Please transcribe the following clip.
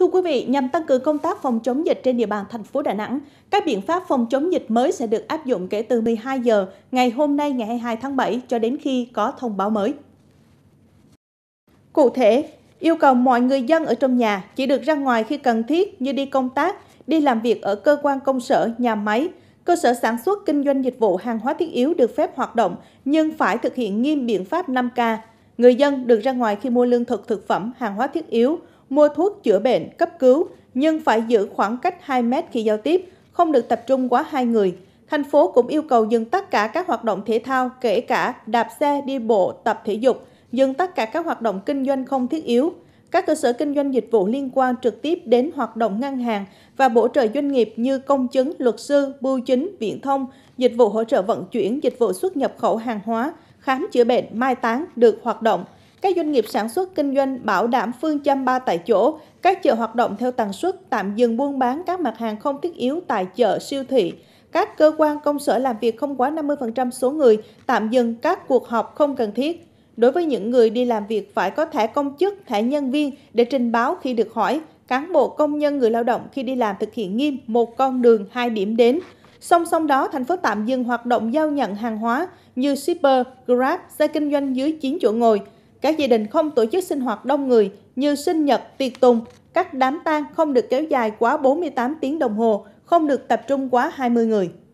Thưa quý vị, nhằm tăng cường công tác phòng chống dịch trên địa bàn thành phố Đà Nẵng, các biện pháp phòng chống dịch mới sẽ được áp dụng kể từ 12 giờ ngày hôm nay ngày 22 tháng 7 cho đến khi có thông báo mới. Cụ thể, yêu cầu mọi người dân ở trong nhà chỉ được ra ngoài khi cần thiết như đi công tác, đi làm việc ở cơ quan công sở, nhà máy, cơ sở sản xuất kinh doanh dịch vụ hàng hóa thiết yếu được phép hoạt động nhưng phải thực hiện nghiêm biện pháp 5K. Người dân được ra ngoài khi mua lương thực thực phẩm, hàng hóa thiết yếu, mua thuốc chữa bệnh, cấp cứu, nhưng phải giữ khoảng cách 2 mét khi giao tiếp, không được tập trung quá hai người. Thành phố cũng yêu cầu dừng tất cả các hoạt động thể thao, kể cả đạp xe, đi bộ, tập thể dục, dừng tất cả các hoạt động kinh doanh không thiết yếu. Các cơ sở kinh doanh dịch vụ liên quan trực tiếp đến hoạt động ngân hàng và bổ trợ doanh nghiệp như công chứng, luật sư, bưu chính, viễn thông, dịch vụ hỗ trợ vận chuyển, dịch vụ xuất nhập khẩu hàng hóa, khám chữa bệnh, mai táng được hoạt động – các doanh nghiệp sản xuất kinh doanh bảo đảm phương châm ba tại chỗ, các chợ hoạt động theo tần suất, tạm dừng buôn bán các mặt hàng không thiết yếu tại chợ siêu thị. Các cơ quan công sở làm việc không quá 50% số người, tạm dừng các cuộc họp không cần thiết. Đối với những người đi làm việc phải có thẻ công chức, thẻ nhân viên để trình báo khi được hỏi, cán bộ công nhân người lao động khi đi làm thực hiện nghiêm một con đường hai điểm đến. Song song đó, thành phố tạm dừng hoạt động giao nhận hàng hóa như shipper, Grab, xe kinh doanh dưới 9 chỗ ngồi – các gia đình không tổ chức sinh hoạt đông người như sinh nhật, tiệc tùng, các đám tang không được kéo dài quá 48 tiếng đồng hồ, không được tập trung quá 20 người.